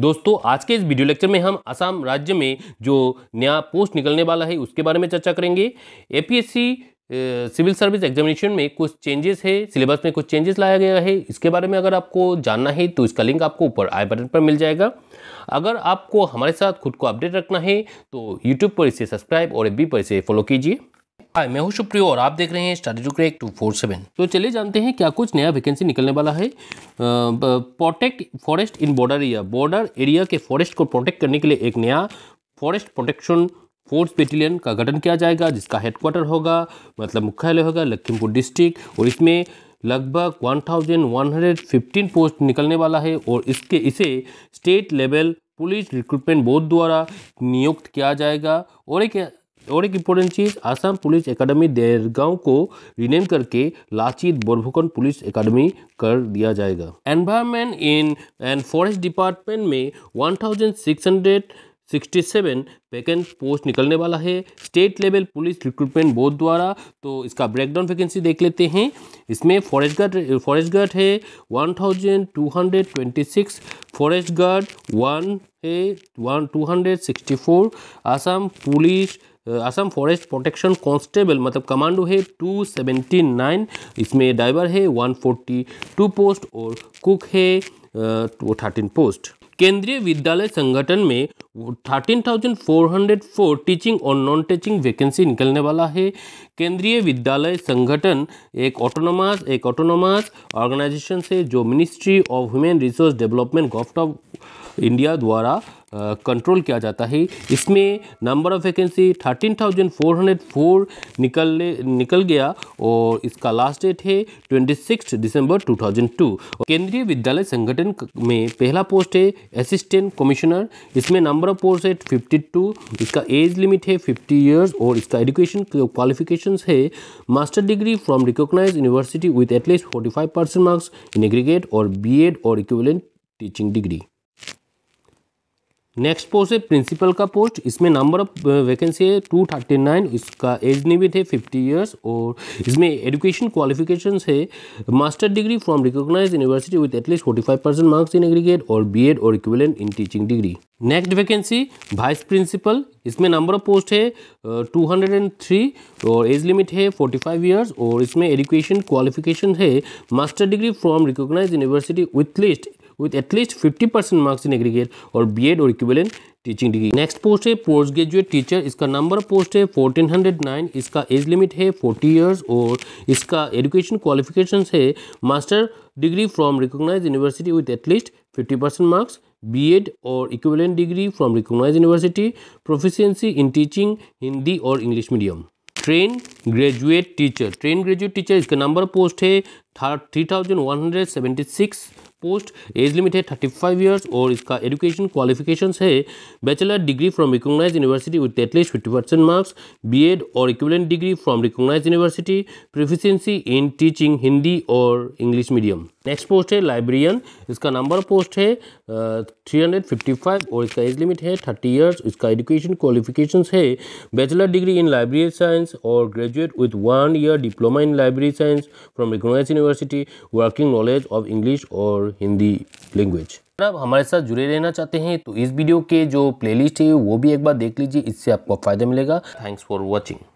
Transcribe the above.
दोस्तों आज के इस वीडियो लेक्चर में हम असम राज्य में जो नया पोस्ट निकलने वाला है उसके बारे में चर्चा करेंगे एपीएससी सिविल सर्विस एग्जामिनेशन में कुछ चेंजेस है सिलेबस में कुछ चेंजेस लाया गया है इसके बारे में अगर आपको जानना है तो इसका लिंक आपको ऊपर आई बटन पर मिल जाएगा अगर आपको हमारे साथ खुद को अपडेट रखना है तो यूट्यूब पर इसे सब्सक्राइब और एफ पर इसे फॉलो कीजिए हाय मैं हूं सुप्रियो और आप देख रहे हैं study to crack two four seven तो चलिए जानते हैं क्या कुछ नया वैकेंसी निकलने वाला है protect forest in border area border area के फॉरेस्ट को प्रोटेक्ट करने के लिए एक नया फॉरेस्ट प्रोटेक्शन फोर्स बेटेलियन का गठन किया जाएगा जिसका हेडक्वार्टर होगा मतलब मुख्यालय होगा लखीमपुर डिस्ट्रिक्ट और इसमें लगभग 1115 पोस्ट निकलने वाला है और इसके इसे state level police recruitment board द्वारा नियुक्त किया जाएगा और एक और एक इम्पोर्टेंट चीज़ आसाम पुलिस एकेडमी देरगांव को रिनेम करके लाचित बोरभुकन पुलिस एकेडमी कर दिया जाएगा environment in and forest department में 1667 वैकेंट पोस्ट निकलने वाला है state level police recruitment board द्वारा तो इसका ब्रेकडाउन वैकेंसी देख लेते हैं इसमें फॉरेस्ट गार्ड फॉरेस्ट गार्ड है वन फॉरेस्ट गार्ड वन है one two Assam police Assam forest protection constable मतलब कमांडो है 279 इसमें ड्राइवर है 142 पोस्ट और कुक है वो थर्टीन पोस्ट केंद्रीय विद्यालय संगठन में 13,404 टीचिंग और नॉन टीचिंग वैकेंसी निकलने वाला है केंद्रीय विद्यालय संगठन एक ऑटोनोमस एक ऑटोनोमस ऑर्गेनाइजेशन से जो ministry of human resource development government of India द्वारा कंट्रोल किया जाता है इसमें नंबर ऑफ वैकेंसी 13,404 निकलने निकल गया और इसका लास्ट डेट है 26 दिसंबर 2002 केंद्रीय विद्यालय संगठन में पहला पोस्ट है असिस्टेंट कमिश्नर इसमें नंबर ऑफ पोस्ट है 52 इसका एज लिमिट है 50 इयर्स और इसका एजुकेशन क्वालिफिकेशन है master degree from recognise university with at least forty percent marks in aggregate और बी और equivalent teaching degree next post है प्रिंसिपल का पोस्ट इसमें नंबर ऑफ वैकेंसी है टू थर्टी नाइन इसका एज लिमिट है फिफ्टी इयर्स और इसमें एजुकेशन क्वालिफिकेशन है master degree from recognise university with at least forty five percent marks in aggregate और बी एड और equivalent in teaching degree next vacancy vice principal इसमें number of post है two hundred and three और age limit है forty five years और इसमें education qualification है master degree from recognise university with least with at least 50% marks in aggregate or BEd or equivalent teaching degree next post है post graduate teacher इसका number post है 1409 इसका age limit है 40 years और इसका education qualifications है master degree from recognise university with at least 50 percent marks BEd और equivalent degree from recognise university proficiency in teaching Hindi और English medium train graduate teacher train graduate teacher इसका number post है three thousand one hundred seventy six post age limit है thirty five years और इसका education qualifications है bachelor degree from recognise university with at least fifty percent marks BEd और equivalent degree from recognise university proficiency in teaching Hindi और English medium next post है librarian इसका number post है three hundred fifty five और इसका age limit है thirty years इसका education qualifications है bachelor degree in library science और graduate with one year diploma in library science from recognise university working knowledge of English और Hindi language आप हमारे साथ जुड़े रहना चाहते हैं तो इस वीडियो के जो प्लेलिस्ट है वो भी एक बार देख लीजिए इससे आपको फ़ायदा मिलेगा थैंक्स फॉर वॉचिंग